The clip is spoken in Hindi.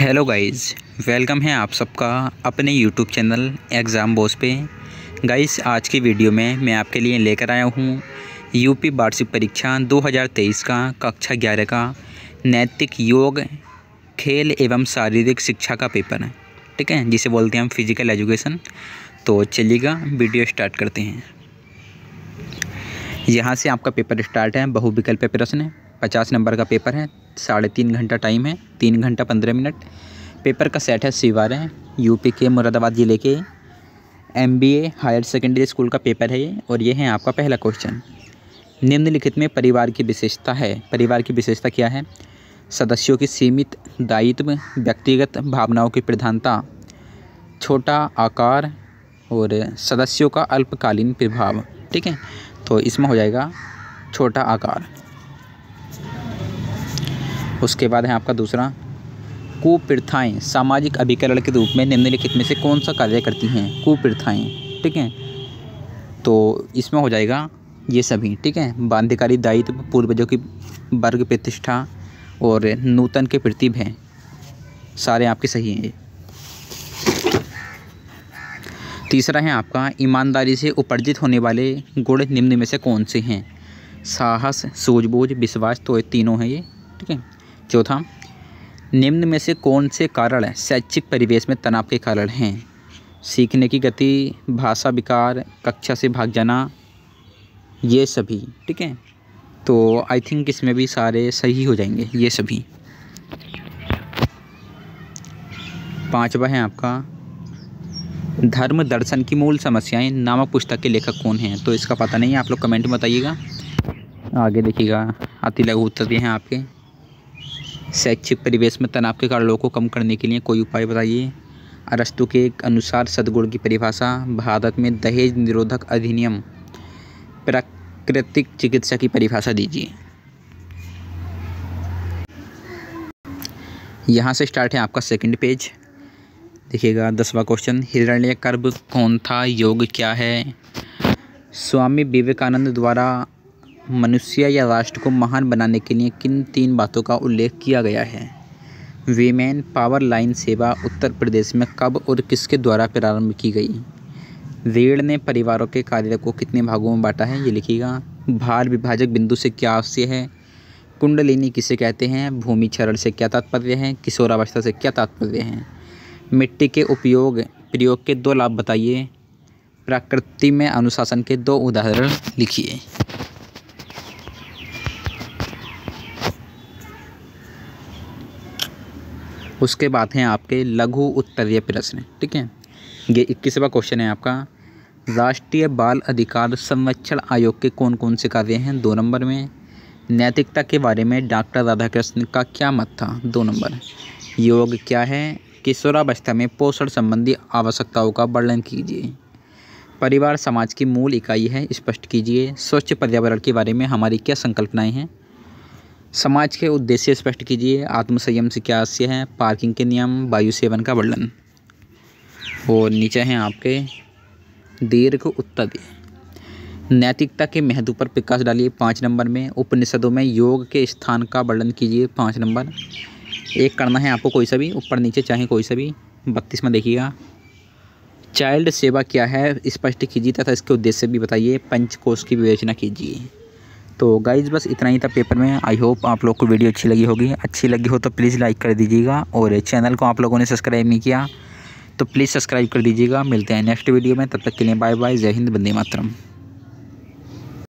हेलो गाइस वेलकम है आप सबका अपने यूट्यूब चैनल एग्ज़ाम बोस पे गाइस आज की वीडियो में मैं आपके लिए लेकर आया हूँ यूपी वार्षिक परीक्षा 2023 का कक्षा ग्यारह का नैतिक योग खेल एवं शारीरिक शिक्षा का पेपर है ठीक है जिसे बोलते हैं हम फिज़िकल एजुकेशन तो चलिएगा वीडियो स्टार्ट करते हैं यहाँ से आपका पेपर स्टार्ट है बहुविकल्प प्रश्न है पचास नंबर का पेपर है साढ़े तीन घंटा टाइम है तीन घंटा पंद्रह मिनट पेपर का सेट है शिवार है यूपी के मुरादाबाद ज़िले के M B A higher secondary school का पेपर है ये और ये है आपका पहला क्वेश्चन निम्नलिखित में परिवार की विशेषता है परिवार की विशेषता क्या है सदस्यों की सीमित दायित्व व्यक्तिगत भावनाओं की प्रधानता छोटा आकार और सदस्यों का अल्पकालीन प्रभाव ठीक है तो इसमें हो जाएगा छोटा आकार उसके बाद है आपका दूसरा कुप्रथाएँ सामाजिक अभिकरण के रूप में निम्नलिखित में से कौन सा कार्य करती हैं कुप्रथाएँ ठीक है तो इसमें हो जाएगा ये सभी ठीक है बाध्यकारी दायित्व पूर्वजों की वर्ग प्रतिष्ठा और नूतन के प्रति भय सारे आपके सही हैं ये तीसरा है आपका ईमानदारी से उपार्जित होने वाले गुण निम्न में से कौन से हैं साहस सूझबूझ विश्वास तो ये तीनों हैं ये ठीक है चौथा निम्न में से कौन से कारण शैक्षिक परिवेश में तनाव के कारण हैं सीखने की गति भाषा विकार कक्षा से भाग जाना ये सभी ठीक है तो आई थिंक इसमें भी सारे सही हो जाएंगे ये सभी पांचवा है आपका धर्म दर्शन की मूल समस्याएं नामक पुस्तक के लेखक कौन हैं तो इसका पता नहीं है आप लोग कमेंट में बताइएगा आगे देखिएगा अति लघु उत्तर हैं आपके शैक्षिक परिवेश में तनाव के कारण लोगों को कम करने के लिए कोई उपाय बताइए अरस्तु के अनुसार सदगुण की परिभाषा भारत में दहेज निरोधक अधिनियम प्राकृतिक चिकित्सा की परिभाषा दीजिए यहाँ से स्टार्ट है आपका सेकंड पेज देखिएगा दसवा क्वेश्चन हिरण्य कर्ब कौन था योग क्या है स्वामी विवेकानंद द्वारा मनुष्य या राष्ट्र को महान बनाने के लिए किन तीन बातों का उल्लेख किया गया है वीमेन पावर लाइन सेवा उत्तर प्रदेश में कब और किसके द्वारा प्रारंभ की गई रेड़ ने परिवारों के कार्य को कितने भागों में बांटा है ये लिखिएगा भार विभाजक बिंदु से क्या अवश्य है कुंडलिनी किसे कहते हैं भूमि क्षरण से क्या तात्पर्य है किशोरावस्था से क्या तात्पर्य है मिट्टी के उपयोग प्रयोग के दो लाभ बताइए प्रकृति में अनुशासन के दो उदाहरण लिखिए उसके बाद हैं आपके लघु उत्तरीय प्रश्न ठीक है ये इक्कीसवा क्वेश्चन है आपका राष्ट्रीय बाल अधिकार संरक्षण आयोग के कौन कौन से कार्य हैं दो नंबर में नैतिकता के बारे में डॉक्टर राधाकृष्ण का क्या मत था दो नंबर योग क्या है किशोरावस्था में पोषण संबंधी आवश्यकताओं का वर्णन कीजिए परिवार समाज की मूल इकाई है स्पष्ट कीजिए स्वच्छ पर्यावरण के बारे में हमारी क्या संकल्पनाएं हैं समाज के उद्देश्य स्पष्ट कीजिए आत्मसंयम से क्या आशय है पार्किंग के नियम वायु सेवन का वर्णन और नीचे हैं आपके दीर्घ उत्तर दिए नैतिकता के महत्व पर प्रकाश डालिए पाँच नंबर में उपनिषदों में योग के स्थान का वर्णन कीजिए पाँच नंबर एक करना है आपको कोई सा भी ऊपर नीचे चाहे कोई सा भी बत्तीस में देखिएगा चाइल्ड सेवा क्या है स्पष्ट कीजिए तथा इसके उद्देश्य भी बताइए पंचकोश की विवेचना कीजिए तो गाइज बस इतना ही था पेपर में आई होप आप लोग को वीडियो अच्छी लगी होगी अच्छी लगी हो तो प्लीज़ लाइक कर दीजिएगा और चैनल को आप लोगों ने सब्सक्राइब नहीं किया तो प्लीज़ सब्सक्राइब कर दीजिएगा मिलते हैं नेक्स्ट वीडियो में तब तक के लिए बाय बाय जय हिंद बंदे मातरम